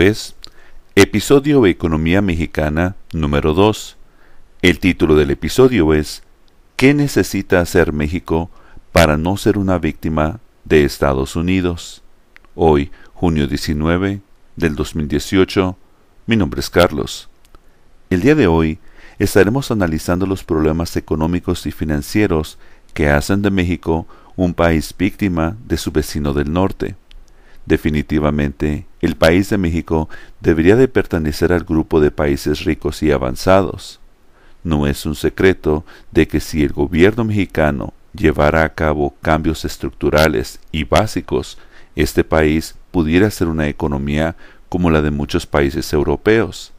es Episodio de Economía Mexicana número 2. El título del episodio es ¿Qué necesita hacer México para no ser una víctima de Estados Unidos? Hoy, junio 19 del 2018, mi nombre es Carlos. El día de hoy estaremos analizando los problemas económicos y financieros que hacen de México un país víctima de su vecino del norte. Definitivamente, el país de México debería de pertenecer al grupo de países ricos y avanzados. No es un secreto de que si el gobierno mexicano llevara a cabo cambios estructurales y básicos, este país pudiera ser una economía como la de muchos países europeos.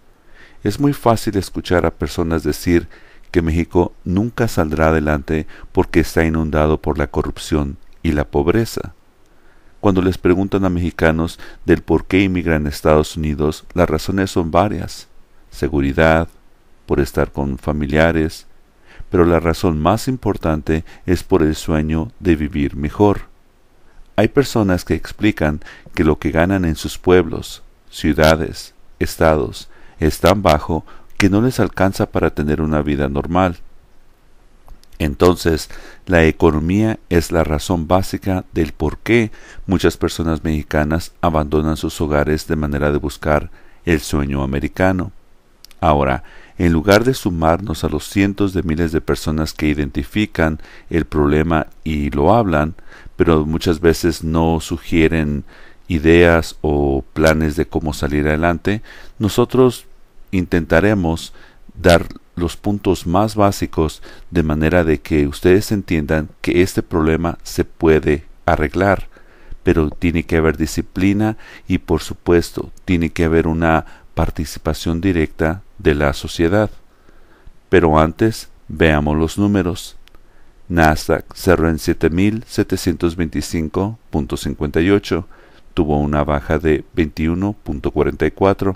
Es muy fácil escuchar a personas decir que México nunca saldrá adelante porque está inundado por la corrupción y la pobreza. Cuando les preguntan a mexicanos del por qué inmigran a Estados Unidos, las razones son varias. Seguridad, por estar con familiares, pero la razón más importante es por el sueño de vivir mejor. Hay personas que explican que lo que ganan en sus pueblos, ciudades, estados, es tan bajo que no les alcanza para tener una vida normal entonces, la economía es la razón básica del por qué muchas personas mexicanas abandonan sus hogares de manera de buscar el sueño americano. Ahora, en lugar de sumarnos a los cientos de miles de personas que identifican el problema y lo hablan, pero muchas veces no sugieren ideas o planes de cómo salir adelante, nosotros intentaremos dar los puntos más básicos de manera de que ustedes entiendan que este problema se puede arreglar, pero tiene que haber disciplina y por supuesto tiene que haber una participación directa de la sociedad. Pero antes veamos los números. Nasdaq cerró en 7.725.58, tuvo una baja de 21.44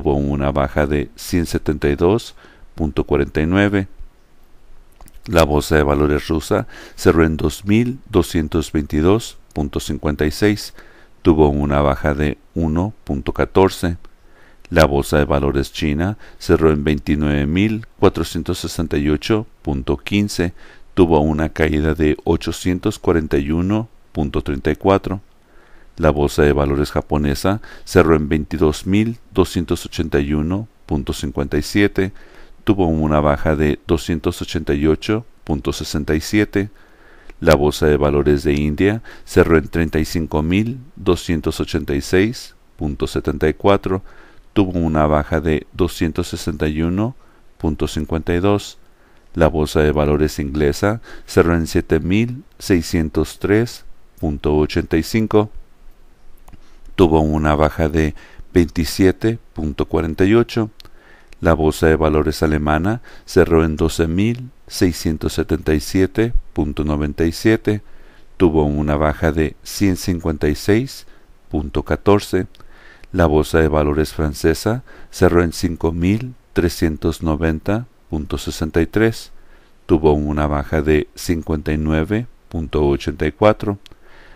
tuvo una baja de 172.49. La bolsa de valores rusa cerró en 2.222.56, tuvo una baja de 1.14. La bolsa de valores china cerró en 29.468.15, tuvo una caída de 841.34. La bolsa de valores japonesa cerró en 22.281.57, tuvo una baja de 288.67. La bolsa de valores de India cerró en 35.286.74, tuvo una baja de 261.52. La bolsa de valores inglesa cerró en 7603.85 tuvo una baja de 27.48. La bolsa de valores alemana cerró en 12.677.97, tuvo una baja de 156.14. La bolsa de valores francesa cerró en 5.390.63, tuvo una baja de 59.84.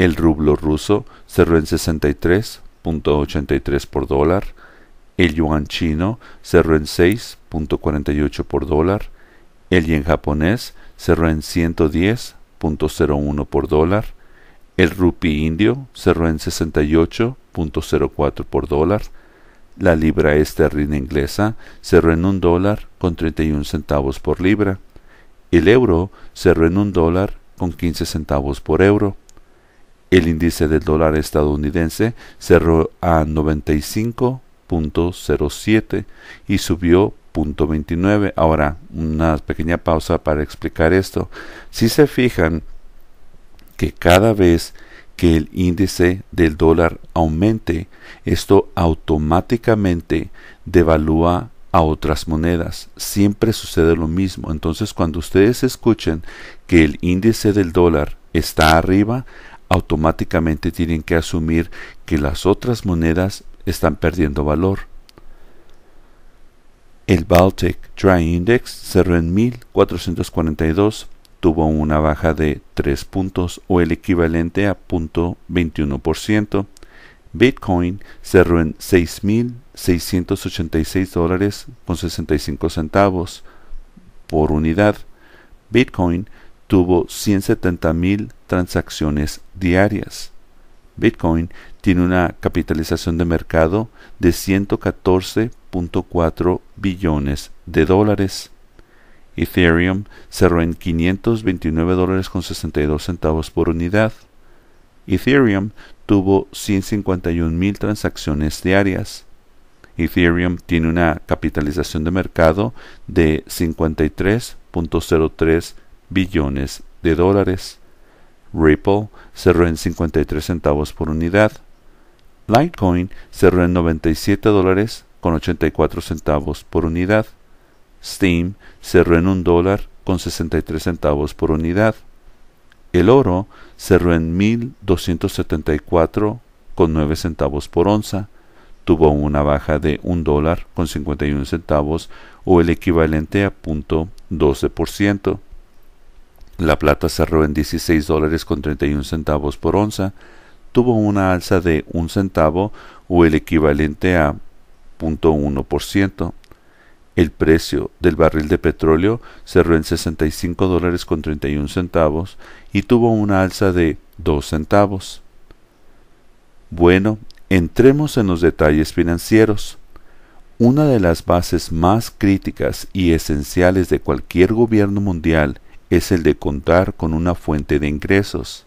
El rublo ruso cerró en 63.83 por dólar. El yuan chino cerró en 6.48 por dólar. El yen japonés cerró en 110.01 por dólar. El rupi indio cerró en 68.04 por dólar. La libra esterlina inglesa cerró en un dólar con 31 centavos por libra. El euro cerró en un dólar con 15 centavos por euro. El índice del dólar estadounidense cerró a 95.07 y subió 0.29. Ahora, una pequeña pausa para explicar esto. Si se fijan que cada vez que el índice del dólar aumente, esto automáticamente devalúa a otras monedas. Siempre sucede lo mismo. Entonces, cuando ustedes escuchen que el índice del dólar está arriba, automáticamente tienen que asumir que las otras monedas están perdiendo valor. El Baltic Dry Index cerró en 1442, tuvo una baja de 3 puntos o el equivalente a 0.21%. Bitcoin cerró en 6.686 dólares con 65 centavos por unidad. Bitcoin tuvo 170.000 transacciones diarias. Bitcoin tiene una capitalización de mercado de 114.4 billones de dólares. Ethereum cerró en 529 dólares con 62 centavos por unidad. Ethereum tuvo 151 mil transacciones diarias. Ethereum tiene una capitalización de mercado de 53.03 billones de dólares. Ripple cerró en 53 centavos por unidad. Litecoin cerró en 97 dólares con 84 centavos por unidad. Steam cerró en 1 dólar con 63 centavos por unidad. El oro cerró en 1274 con 9 centavos por onza. Tuvo una baja de 1 dólar con 51 centavos o el equivalente a 0.12%. La plata cerró en 16 dólares con 31 centavos por onza, tuvo una alza de un centavo o el equivalente a 0.1%. El precio del barril de petróleo cerró en 65 dólares con 31 centavos y tuvo una alza de 2 centavos. Bueno, entremos en los detalles financieros. Una de las bases más críticas y esenciales de cualquier gobierno mundial es el de contar con una fuente de ingresos.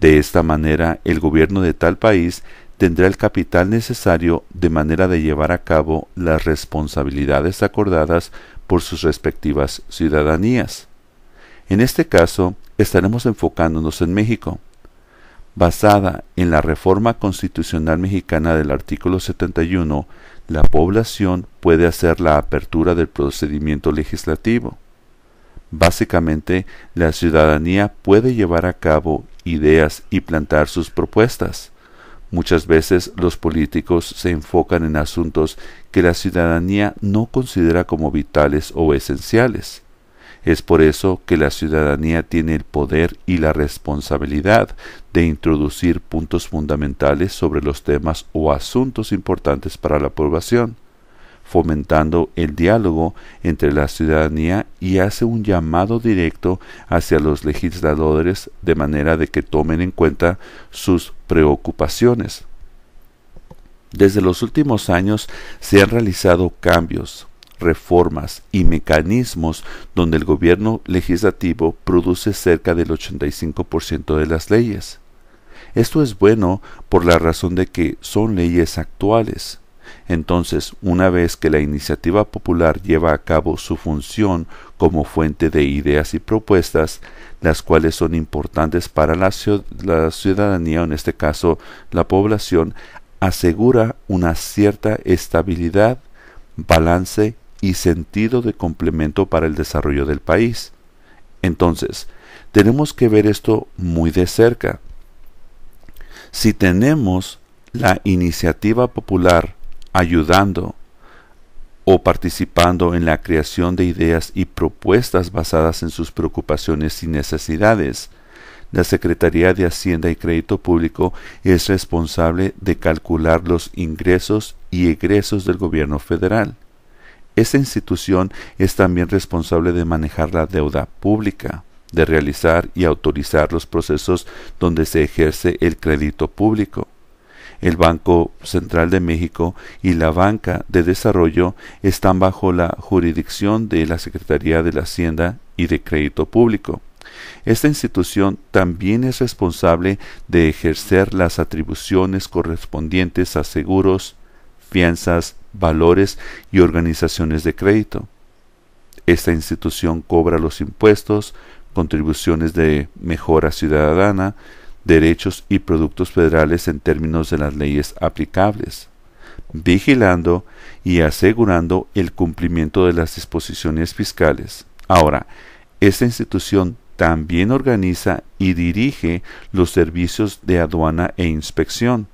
De esta manera, el gobierno de tal país tendrá el capital necesario de manera de llevar a cabo las responsabilidades acordadas por sus respectivas ciudadanías. En este caso, estaremos enfocándonos en México. Basada en la reforma constitucional mexicana del artículo 71, la población puede hacer la apertura del procedimiento legislativo. Básicamente, la ciudadanía puede llevar a cabo ideas y plantar sus propuestas. Muchas veces los políticos se enfocan en asuntos que la ciudadanía no considera como vitales o esenciales. Es por eso que la ciudadanía tiene el poder y la responsabilidad de introducir puntos fundamentales sobre los temas o asuntos importantes para la población fomentando el diálogo entre la ciudadanía y hace un llamado directo hacia los legisladores de manera de que tomen en cuenta sus preocupaciones. Desde los últimos años se han realizado cambios, reformas y mecanismos donde el gobierno legislativo produce cerca del 85% de las leyes. Esto es bueno por la razón de que son leyes actuales, entonces, una vez que la iniciativa popular lleva a cabo su función como fuente de ideas y propuestas, las cuales son importantes para la, ciudadanía, en este caso la población, asegura una cierta estabilidad, balance y sentido de complemento para el desarrollo del país. Entonces, tenemos que ver esto muy de cerca. Si tenemos la iniciativa popular ayudando o participando en la creación de ideas y propuestas basadas en sus preocupaciones y necesidades. La Secretaría de Hacienda y Crédito Público es responsable de calcular los ingresos y egresos del gobierno federal. Esta institución es también responsable de manejar la deuda pública, de realizar y autorizar los procesos donde se ejerce el crédito público, el Banco Central de México y la Banca de Desarrollo están bajo la jurisdicción de la Secretaría de la Hacienda y de Crédito Público. Esta institución también es responsable de ejercer las atribuciones correspondientes a seguros, fianzas, valores y organizaciones de crédito. Esta institución cobra los impuestos, contribuciones de mejora ciudadana, derechos y productos federales en términos de las leyes aplicables, vigilando y asegurando el cumplimiento de las disposiciones fiscales. Ahora, esta institución también organiza y dirige los servicios de aduana e inspección,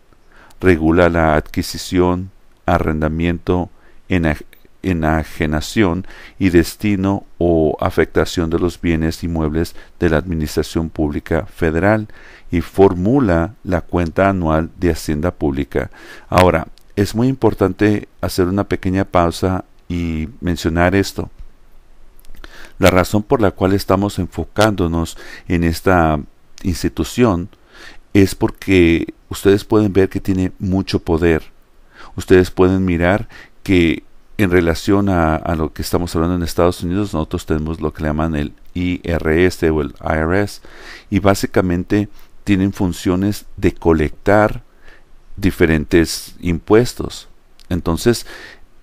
regula la adquisición, arrendamiento, enajenación y destino o afectación de los bienes inmuebles de la Administración Pública Federal y formula la cuenta anual de Hacienda Pública. Ahora, es muy importante hacer una pequeña pausa y mencionar esto. La razón por la cual estamos enfocándonos en esta institución es porque ustedes pueden ver que tiene mucho poder. Ustedes pueden mirar que en relación a, lo que estamos hablando en Estados Unidos, nosotros tenemos lo que llaman el IRS o el IRS y básicamente tienen funciones de colectar diferentes impuestos. Entonces,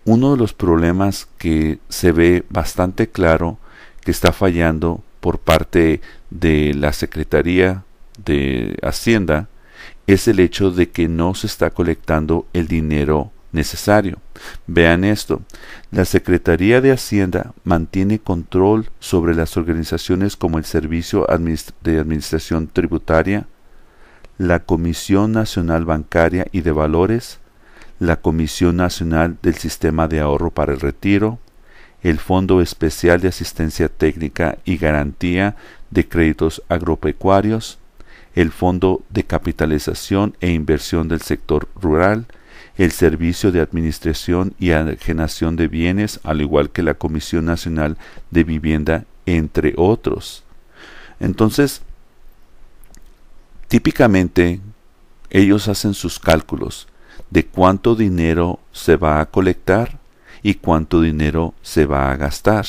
uno de los problemas que se ve bastante claro que está fallando por parte de la Secretaría de Hacienda es el hecho de que no se está colectando el dinero necesario. Vean esto, la Secretaría de Hacienda mantiene control sobre las organizaciones como el Servicio de Administración Tributaria, la Comisión Nacional Bancaria y de Valores, la Comisión Nacional del Sistema de Ahorro para el Retiro, el Fondo Especial de Asistencia Técnica y Garantía de Créditos Agropecuarios, el Fondo de Capitalización e Inversión del Sector Rural, el Servicio de Administración y Agenación de Bienes, al igual que la Comisión Nacional de Vivienda, entre otros. Entonces, típicamente ellos hacen sus cálculos de cuánto dinero se va a colectar y cuánto dinero se va a gastar.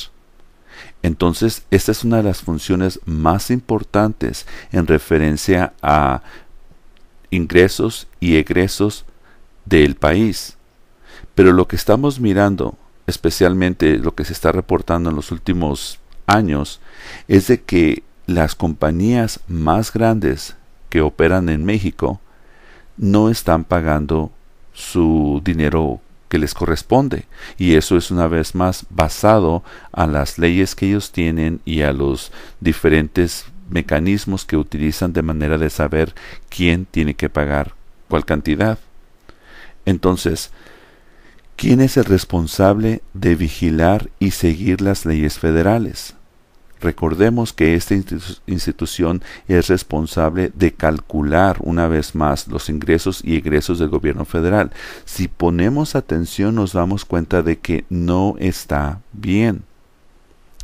Entonces, esta es una de las funciones más importantes en referencia a ingresos y egresos del país. Pero lo que estamos mirando, especialmente lo que se está reportando en los últimos años, es de que las compañías más grandes que operan en México no están pagando su dinero que les corresponde. Y eso es una vez más basado a las leyes que ellos tienen y a los diferentes mecanismos que utilizan de manera de saber quién tiene que pagar cuál cantidad. Entonces, ¿quién es el responsable de vigilar y seguir las leyes federales? Recordemos que esta institución es responsable de calcular una vez más los ingresos y egresos del gobierno federal. Si ponemos atención nos damos cuenta de que no está bien.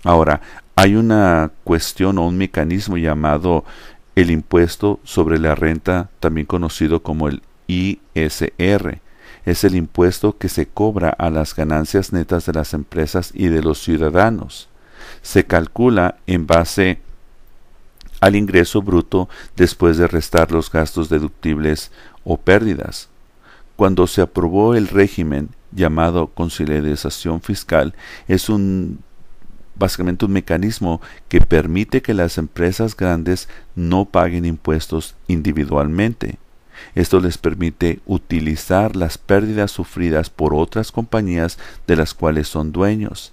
Ahora, hay una cuestión o un mecanismo llamado el impuesto sobre la renta, también conocido como el ISR, es el impuesto que se cobra a las ganancias netas de las empresas y de los ciudadanos. Se calcula en base al ingreso bruto después de restar los gastos deductibles o pérdidas. Cuando se aprobó el régimen llamado conciliación fiscal, es un básicamente un mecanismo que permite que las empresas grandes no paguen impuestos individualmente, esto les permite utilizar las pérdidas sufridas por otras compañías de las cuales son dueños.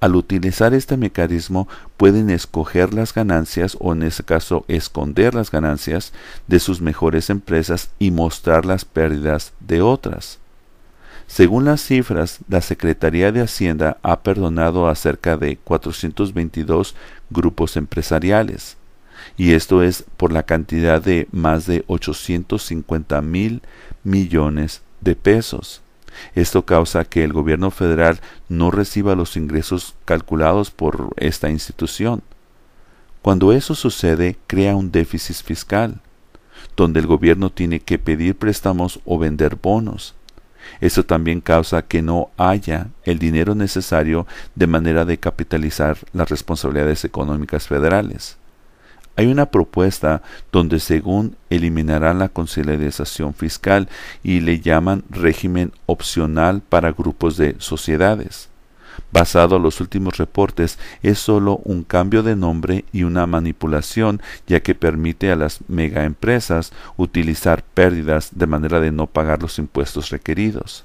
Al utilizar este mecanismo pueden escoger las ganancias o en este caso esconder las ganancias de sus mejores empresas y mostrar las pérdidas de otras. Según las cifras, la Secretaría de Hacienda ha perdonado a cerca de 422 grupos empresariales y esto es por la cantidad de más de 850 mil millones de pesos. Esto causa que el gobierno federal no reciba los ingresos calculados por esta institución. Cuando eso sucede, crea un déficit fiscal, donde el gobierno tiene que pedir préstamos o vender bonos. Esto también causa que no haya el dinero necesario de manera de capitalizar las responsabilidades económicas federales. Hay una propuesta donde según eliminarán la conciliación fiscal y le llaman régimen opcional para grupos de sociedades. Basado en los últimos reportes, es solo un cambio de nombre y una manipulación, ya que permite a las megaempresas utilizar pérdidas de manera de no pagar los impuestos requeridos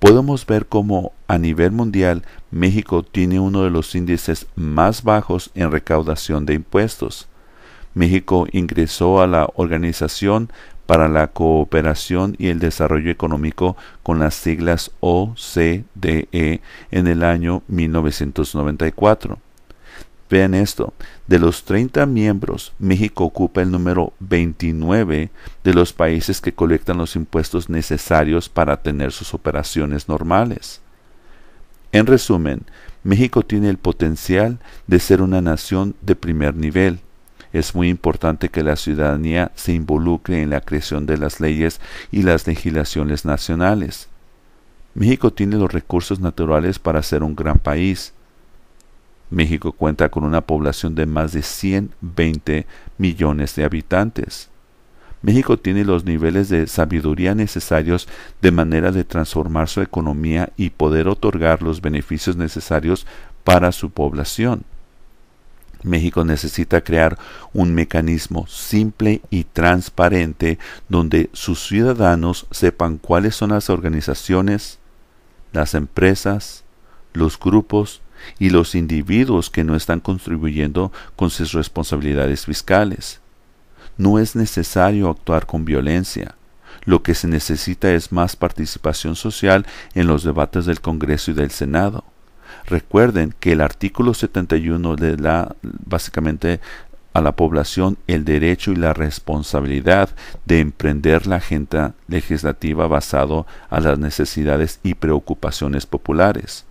podemos ver cómo a nivel mundial México tiene uno de los índices más bajos en recaudación de impuestos. México ingresó a la Organización para la Cooperación y el Desarrollo Económico con las siglas OCDE en el año 1994. Vean esto, de los 30 miembros, México ocupa el número 29 de los países que colectan los impuestos necesarios para tener sus operaciones normales. En resumen, México tiene el potencial de ser una nación de primer nivel, es muy importante que la ciudadanía se involucre en la creación de las leyes y las legislaciones nacionales. México tiene los recursos naturales para ser un gran país. México cuenta con una población de más de 120 millones de habitantes. México tiene los niveles de sabiduría necesarios de manera de transformar su economía y poder otorgar los beneficios necesarios para su población. México necesita crear un mecanismo simple y transparente donde sus ciudadanos sepan cuáles son las organizaciones, las empresas, los grupos y los individuos que no están contribuyendo con sus responsabilidades fiscales. No es necesario actuar con violencia. Lo que se necesita es más participación social en los debates del Congreso y del Senado. Recuerden que el artículo 71 le da básicamente a la población el derecho y la responsabilidad de emprender la agenda legislativa basado a las necesidades y preocupaciones populares.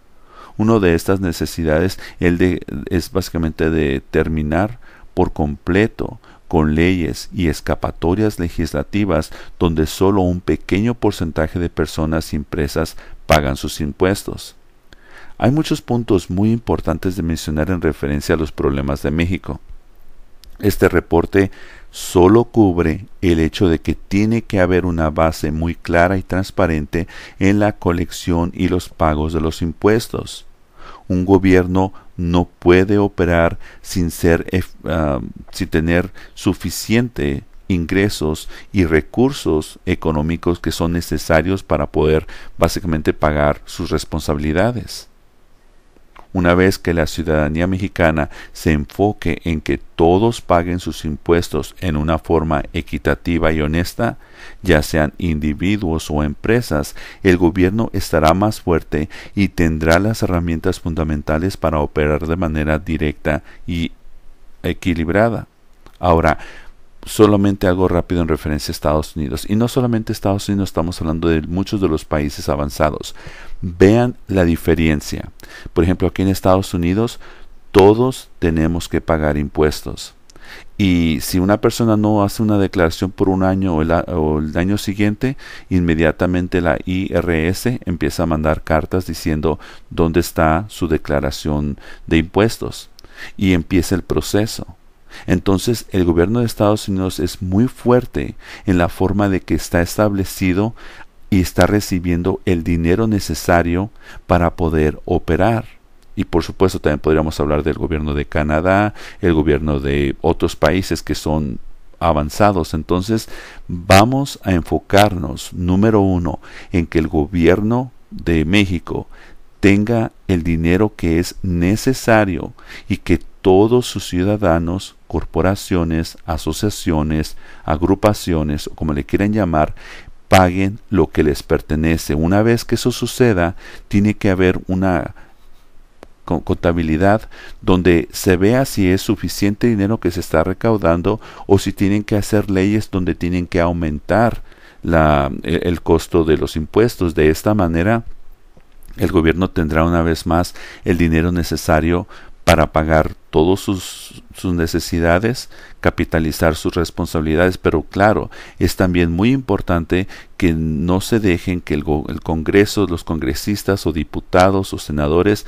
Una de estas necesidades es básicamente de terminar por completo con leyes y escapatorias legislativas donde solo un pequeño porcentaje de personas impresas pagan sus impuestos. Hay muchos puntos muy importantes de mencionar en referencia a los problemas de México. Este reporte solo cubre el hecho de que tiene que haber una base muy clara y transparente en la colección y los pagos de los impuestos. Un gobierno no puede operar sin ser ah, sin tener suficientes ingresos y recursos económicos que son necesarios para poder básicamente pagar sus responsabilidades una vez que la ciudadanía mexicana se enfoque en que todos paguen sus impuestos en una forma equitativa y honesta, ya sean individuos o empresas, el gobierno estará más fuerte y tendrá las herramientas fundamentales para operar de manera directa y equilibrada. Ahora, solamente hago rápido en referencia a Estados Unidos. Y no solamente Estados Unidos, estamos hablando de muchos de los países avanzados. Vean la diferencia. Por ejemplo, aquí en Estados Unidos todos tenemos que pagar impuestos. Y si una persona no hace una declaración por un año o el, o el, año siguiente, inmediatamente la IRS empieza a mandar cartas diciendo dónde está su declaración de impuestos. Y empieza el proceso. Entonces el gobierno de Estados Unidos es muy fuerte en la forma de que está establecido y está recibiendo el dinero necesario para poder operar. Y por supuesto también podríamos hablar del gobierno de Canadá, el gobierno de otros países que son avanzados. Entonces vamos a enfocarnos, número uno, en que el gobierno de México tenga el dinero que es necesario y que todos sus ciudadanos corporaciones, asociaciones, agrupaciones, o como le quieran llamar, paguen lo que les pertenece. Una vez que eso suceda, tiene que haber una contabilidad donde se vea si es suficiente dinero que se está recaudando o si tienen que hacer leyes donde tienen que aumentar e-, el costo de los impuestos. De esta manera, el gobierno tendrá una vez más el dinero necesario para pagar todas sus, necesidades, capitalizar sus responsabilidades, pero claro, es también muy importante que no se dejen que el, Congreso, los congresistas o diputados o senadores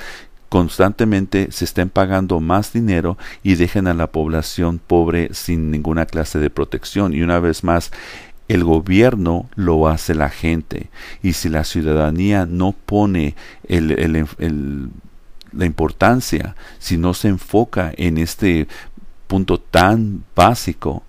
constantemente se estén pagando más dinero y dejen a la población pobre sin ninguna clase de protección. Y una vez más, el gobierno lo hace la gente. Y si la ciudadanía no pone el la importancia si no se enfoca en este punto tan básico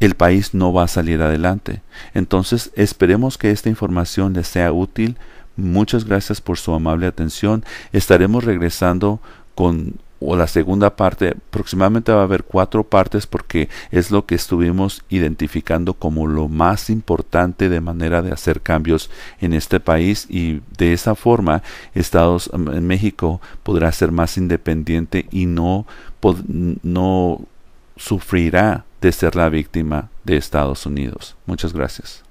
el país no va a salir adelante. Entonces, esperemos que esta información les sea útil. Muchas gracias por su amable atención. Estaremos regresando con o la segunda parte, aproximadamente va a haber cuatro partes porque es lo que estuvimos identificando como lo más importante de manera de hacer cambios en este país y de esa forma Estados em, en México podrá ser más independiente y no, no sufrirá de ser la víctima de Estados Unidos. Muchas gracias.